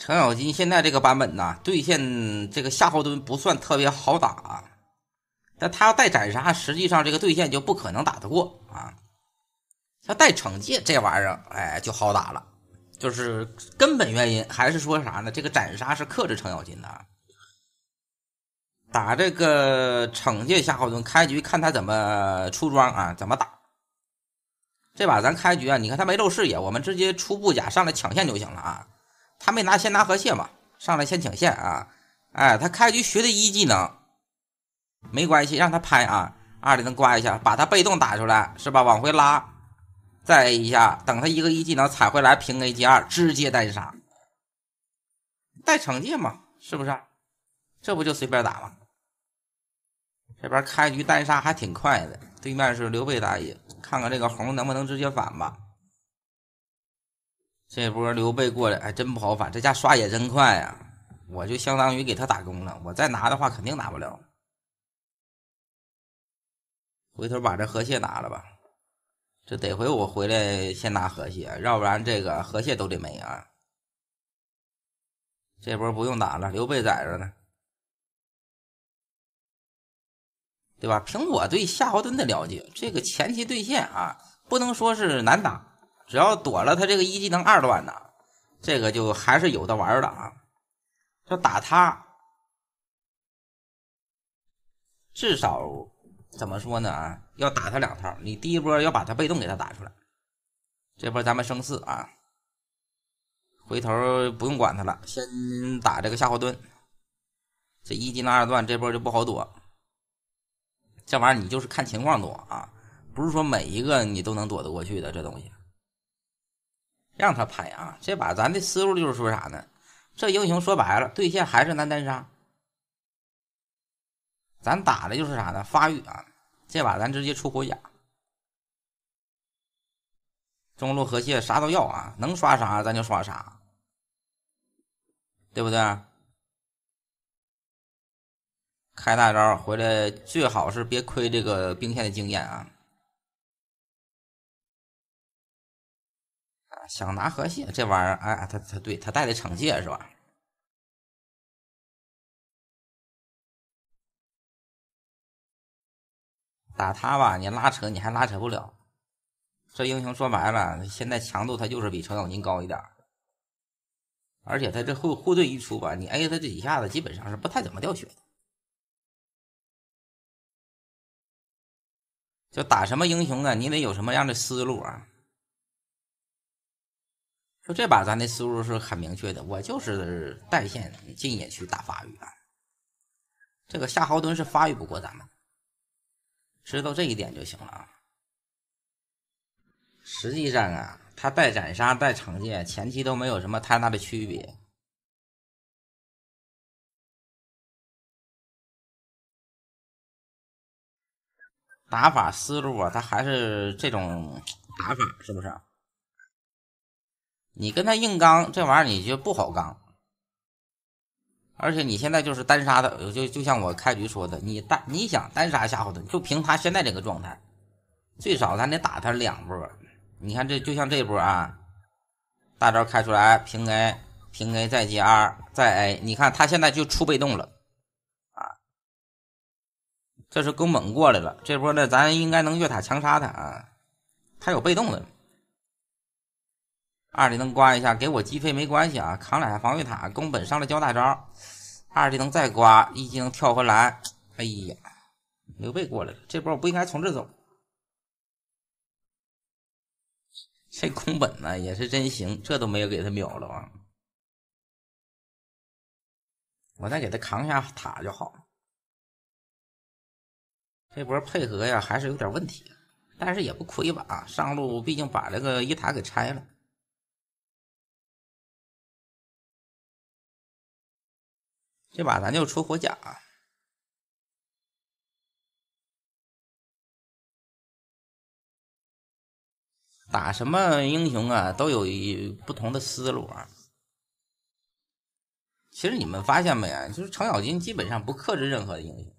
程咬金现在这个版本呢，对线这个夏侯惇不算特别好打，但他要带斩杀，实际上这个对线就不可能打得过啊。他带惩戒这玩意儿，哎，就好打了。就是根本原因还是说啥呢？这个斩杀是克制程咬金的。打这个惩戒夏侯惇，开局看他怎么出装啊，怎么打。这把咱开局啊，你看他没露视野，我们直接出布甲上来抢线就行了啊。他没拿，先拿河蟹嘛，上来先抢线啊！哎，他开局学的一技能，没关系，让他拍啊，二技能刮一下，把他被动打出来，是吧？往回拉，再 A 一下，等他一个一技能踩回来，平 A 接二，直接单杀，带惩戒嘛，是不是？这不就随便打吗？这边开局单杀还挺快的，对面是刘备打野，看看这个红能不能直接反吧。这波刘备过来还真不好反，这家刷野真快呀！我就相当于给他打工了，我再拿的话肯定拿不了。回头把这河蟹拿了吧，这得回我回来先拿河蟹，要不然这个河蟹都得没啊。这波不用打了，刘备在这呢，对吧？凭我对夏侯惇的了解，这个前期对线啊，不能说是难打。只要躲了他这个一技能二段呢，这个就还是有的玩的啊！就打他，至少怎么说呢啊？要打他两套，你第一波要把他被动给他打出来。这波咱们升四啊，回头不用管他了，先打这个夏侯惇。这一技能二段，这波就不好躲。这玩意儿你就是看情况躲啊，不是说每一个你都能躲得过去的这东西。让他拍啊！这把咱的思路就是说啥呢？这英雄说白了，对线还是难单杀。咱打的就是啥呢？发育啊！这把咱直接出火甲。中路河蟹啥都要啊，能刷啥咱就刷啥，对不对？开大招回来最好是别亏这个兵线的经验啊！想拿河蟹这玩意儿，哎，他他对他带的惩戒是吧？打他吧，你拉扯你还拉扯不了。这英雄说白了，现在强度他就是比程咬金高一点，而且他这护护盾一出吧，你 A 他这几下子基本上是不太怎么掉血的。就打什么英雄啊，你得有什么样的思路啊？说这把咱的思路是很明确的，我就是带线进野区打发育啊。这个夏侯惇是发育不过咱们，知道这一点就行了啊。实际上啊，他带斩杀带惩戒，前期都没有什么太大的区别。打法思路啊，他还是这种打法，是不是？你跟他硬刚这玩意儿你就不好刚，而且你现在就是单杀他，就就像我开局说的，你单你想单杀夏侯惇，就凭他现在这个状态，最少咱得打他两波。你看这就像这波啊，大招开出来平 A 平 A 再接 R 再 A，你看他现在就出被动了啊，这是宫猛过来了，这波呢咱应该能越塔强杀他啊，他有被动的。二技能刮一下，给我击飞没关系啊！扛两下防御塔，宫本上来交大招，二技能再刮，一技能跳回来。哎呀，刘备过来了，这波我不应该从这走。这宫本呢也是真行，这都没有给他秒了啊！我再给他扛一下塔就好。这波配合呀还是有点问题，但是也不亏吧啊！上路毕竟把这个一塔给拆了。这把咱就出火甲，打什么英雄啊，都有一不同的思路。啊。其实你们发现没，啊？就是程咬金基本上不克制任何的英雄，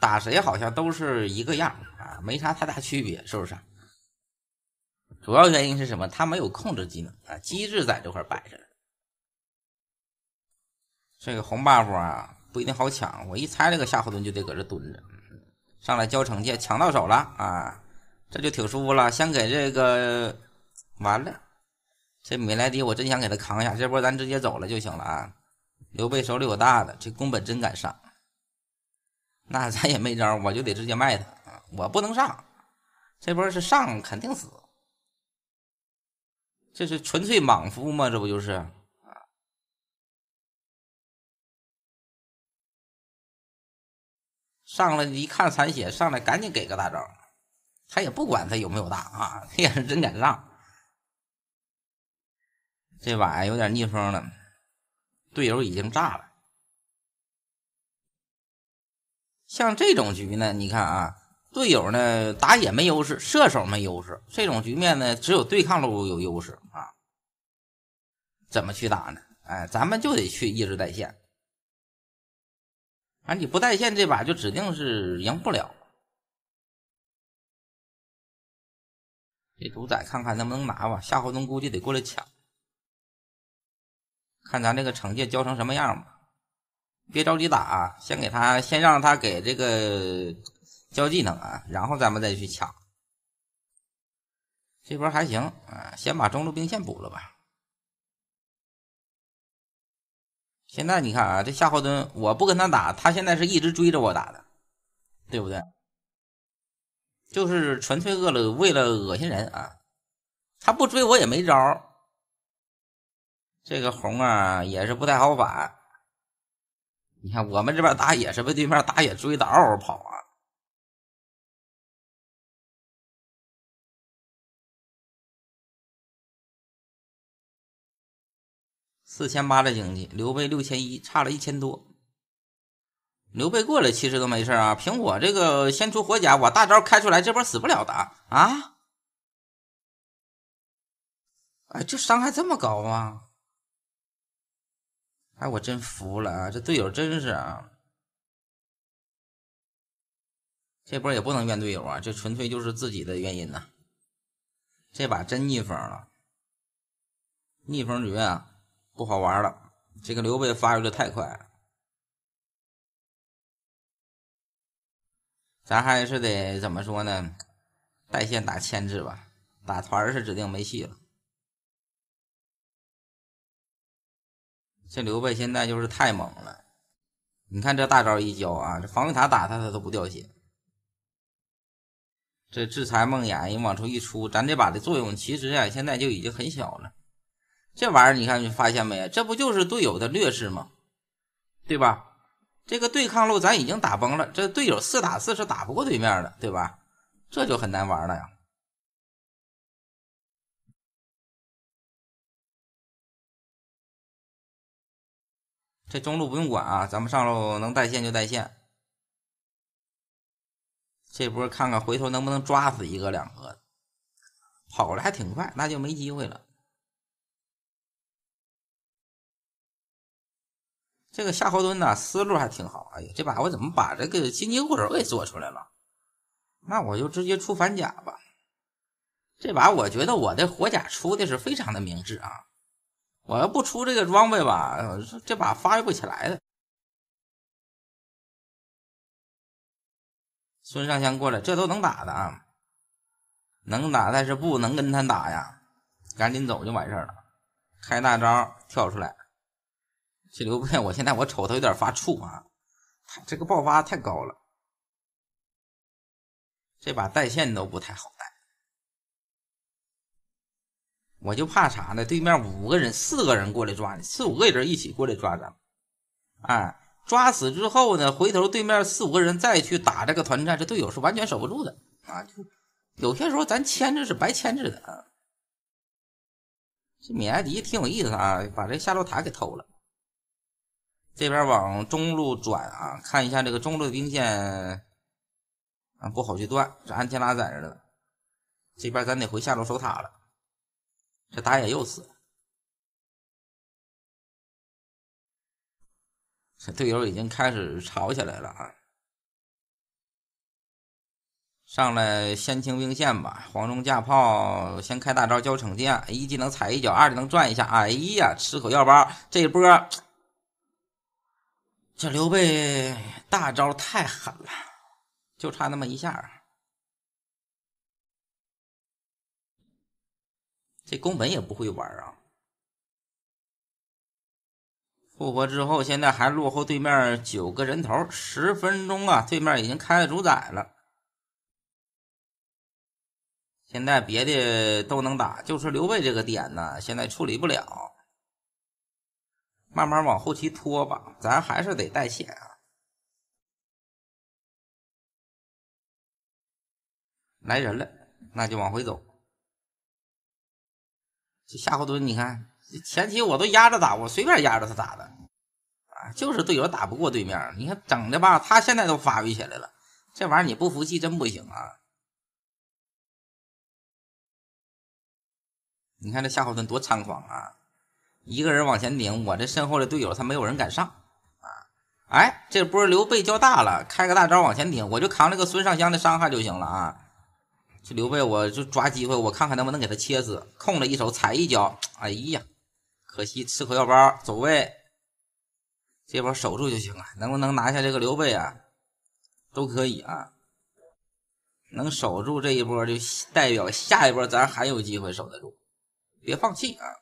打谁好像都是一个样啊，没啥太大区别，是不是？主要原因是什么？他没有控制技能啊，机制在这块摆着。这个红 buff 啊，不一定好抢。我一猜，这个夏侯惇就得搁这蹲着，上来交惩戒，抢到手了啊，这就挺舒服了。先给这个完了，这米莱狄我真想给他扛一下，这波咱直接走了就行了啊。刘备手里有大的，这宫本真敢上，那咱也没招，我就得直接卖他啊，我不能上，这波是上肯定死。这是纯粹莽夫吗？这不就是上来一看残血，上来赶紧给个大招，他也不管他有没有大啊，也是真敢上。这玩意有点逆风了，队友已经炸了。像这种局呢，你看啊。队友呢打野没优势，射手没优势，这种局面呢只有对抗路有优势啊。怎么去打呢？哎，咱们就得去一直带线。啊，你不带线这把就指定是赢不了。这主宰看看能不能拿吧，夏侯惇估计得过来抢。看咱这个惩戒交成什么样吧，别着急打，先给他，先让他给这个。教技能啊，然后咱们再去抢。这波还行啊，先把中路兵线补了吧。现在你看啊，这夏侯惇我不跟他打，他现在是一直追着我打的，对不对？就是纯粹饿了为了恶心人啊，他不追我也没招。这个红啊也是不太好反。你看我们这边打野是被对面打野追的嗷嗷跑啊。四千八的经济，刘备六千一，差了一千多。刘备过来其实都没事啊，凭我这个先出火甲，我大招开出来，这波死不了的啊！哎，这伤害这么高吗？哎，我真服了啊！这队友真是啊，这波也不能怨队友啊，这纯粹就是自己的原因呐。这把真逆风了，逆风局啊！不好玩了，这个刘备发育的太快，咱还是得怎么说呢？带线打牵制吧，打团是指定没戏了。这刘备现在就是太猛了，你看这大招一交啊，这防御塔打他他都不掉血。这制裁梦魇一往出一出，咱这把的作用其实啊现在就已经很小了。这玩意儿，你看，你发现没？这不就是队友的劣势吗？对吧？这个对抗路咱已经打崩了，这队友四打四是打不过对面的，对吧？这就很难玩了呀。这中路不用管啊，咱们上路能带线就带线。这波看看回头能不能抓死一个两个。跑的还挺快，那就没机会了。这个夏侯惇呐，思路还挺好。哎呀，这把我怎么把这个金鸡棍给做出来了？那我就直接出反甲吧。这把我觉得我的火甲出的是非常的明智啊！我要不出这个装备吧，这把发育不起来的。孙尚香过来，这都能打的啊！能打，但是不能跟他打呀！赶紧走就完事了，开大招跳出来。这刘备，我现在我瞅他有点发怵啊，他这个爆发太高了，这把带线都不太好带。我就怕啥呢？对面五个人，四个人过来抓你，四五个人一起过来抓咱，哎，抓死之后呢，回头对面四五个人再去打这个团战，这队友是完全守不住的啊！就有些时候咱牵制是白牵制的啊。这米莱狄挺有意思啊，把这下路塔给偷了。这边往中路转啊，看一下这个中路兵线，啊不好去断，这安琪拉在这呢。这边咱得回下路守塔了。这打野又死，队友已经开始吵起来了啊！上来先清兵线吧，黄忠架炮，先开大招交惩戒，一技能踩一脚，二技能转一下，哎呀，吃口药包，这波。这刘备大招太狠了，就差那么一下。这宫本也不会玩啊！复活之后，现在还落后对面九个人头。十分钟啊，对面已经开了主宰了。现在别的都能打，就是刘备这个点呢，现在处理不了。慢慢往后期拖吧，咱还是得带线啊。来人了，那就往回走。这夏侯惇，你看，前期我都压着打，我随便压着他打的，啊，就是队友打不过对面。你看整的吧，他现在都发育起来了，这玩意儿你不服气真不行啊。你看这夏侯惇多猖狂啊！一个人往前顶，我这身后的队友他没有人敢上啊！哎，这波刘备交大了，开个大招往前顶，我就扛这个孙尚香的伤害就行了啊！这刘备我就抓机会，我看看能不能给他切死。空了一手，踩一脚，哎呀，可惜吃口药包，走位。这波守住就行了，能不能拿下这个刘备啊？都可以啊！能守住这一波，就代表下一波咱还有机会守得住，别放弃啊！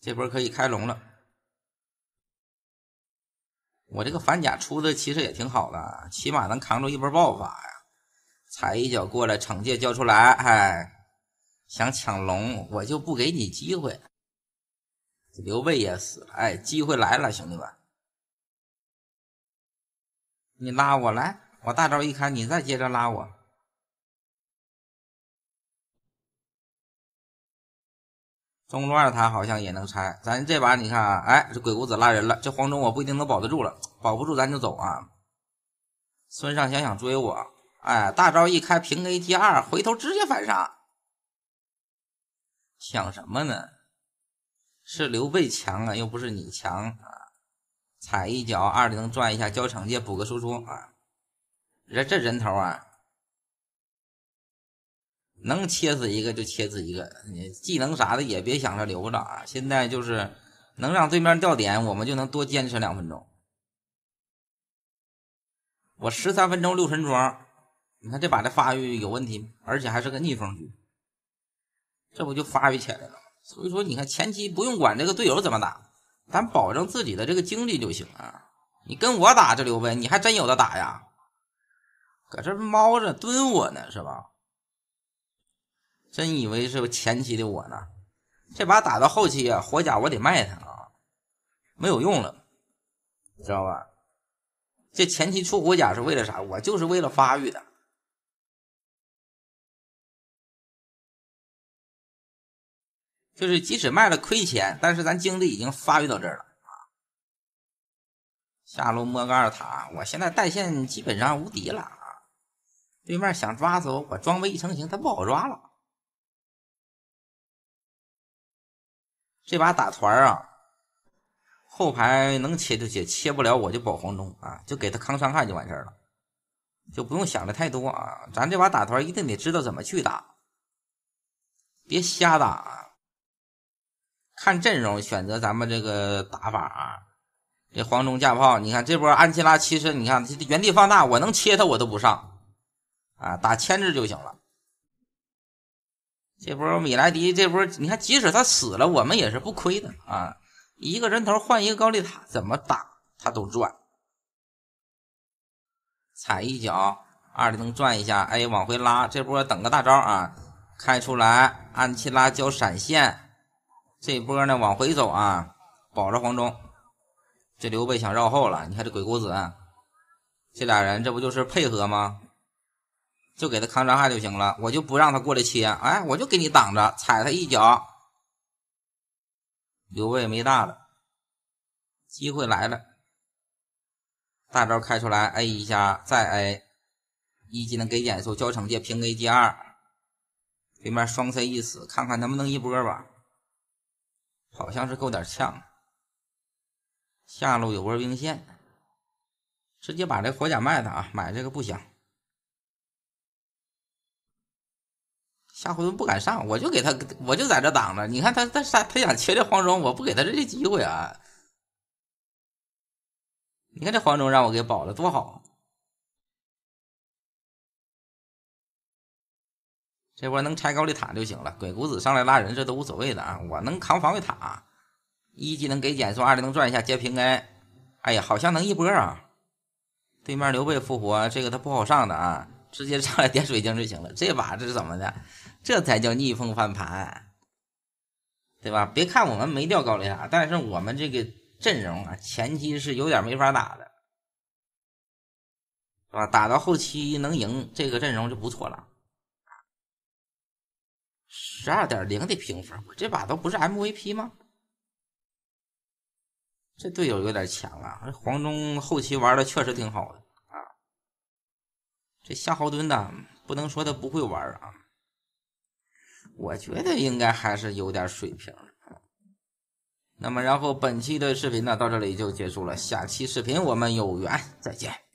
这波可以开龙了，我这个反甲出的其实也挺好的，起码能扛住一波爆发呀！踩一脚过来，惩戒交出来，哎，想抢龙我就不给你机会。刘备也死了，哎，机会来了，兄弟们，你拉我来，我大招一开，你再接着拉我。中路二塔好像也能拆，咱这把你看，啊，哎，这鬼谷子拉人了，这黄忠我不一定能保得住了，保不住咱就走啊。孙尚香想追我，哎，大招一开平 A 接二，回头直接反杀。想什么呢？是刘备强啊，又不是你强啊！踩一脚二零转一下，交惩戒补个输出啊。人这人头啊。能切死一个就切死一个，你技能啥的也别想着留着啊！现在就是能让对面掉点，我们就能多坚持两分钟。我十三分钟六神装，你看这把这发育有问题，而且还是个逆风局，这不就发育起来了？所以说，你看前期不用管这个队友怎么打，咱保证自己的这个经济就行啊！你跟我打这刘备，你还真有的打呀！搁这猫着蹲我呢是吧？真以为是前期的我呢，这把打到后期啊，火甲我得卖他啊，没有用了，知道吧？这前期出火甲是为了啥？我就是为了发育的，就是即使卖了亏钱，但是咱经济已经发育到这儿了啊。下路摸个二塔，我现在带线基本上无敌了啊！对面想抓死我，我装备一成型，他不好抓了。这把打团啊，后排能切就切，切不了我就保黄忠啊，就给他扛伤害就完事了，就不用想的太多啊。咱这把打团一定得知道怎么去打，别瞎打，看阵容选择咱们这个打法啊。这黄忠架炮，你看这波安琪拉，其实你看原地放大，我能切他我都不上啊，打牵制就行了。这波米莱迪，这波你看，即使他死了，我们也是不亏的啊！一个人头换一个高利塔，怎么打他都赚。踩一脚，二技能转一下，哎，往回拉。这波等个大招啊，开出来安琪拉交闪现。这波呢，往回走啊，保着黄忠。这刘备想绕后了，你看这鬼谷子，这俩人这不就是配合吗？就给他扛伤害就行了，我就不让他过来切，哎，我就给你挡着，踩他一脚。刘备没大了，机会来了，大招开出来，A 一下，再 A，一技能给减速，交惩戒，平 A 接二，对面双 C 一死，看看能不能一波吧。好像是够点呛，下路有波兵线，直接把这火甲卖了啊，买这个不行。夏侯惇不敢上，我就给他，我就在这挡着。你看他，他他他想切这黄忠，我不给他这机会啊！你看这黄忠让我给保了，多好！这波能拆高丽塔就行了。鬼谷子上来拉人，这都无所谓的啊！我能扛防御塔，一技能给减速，二技能转一下接平 A，哎呀，好像能一波啊！对面刘备复活，这个他不好上的啊！直接上来点水晶就行了。这把这是怎么的？这才叫逆风翻盘，对吧？别看我们没掉高利亚，但是我们这个阵容啊，前期是有点没法打的，是吧？打到后期能赢，这个阵容就不错了。十二点零的评分，我这把都不是 MVP 吗？这队友有点强啊！黄忠后期玩的确实挺好的啊。这夏侯惇呢，不能说他不会玩啊。我觉得应该还是有点水平那么，然后本期的视频呢，到这里就结束了。下期视频我们有缘再见。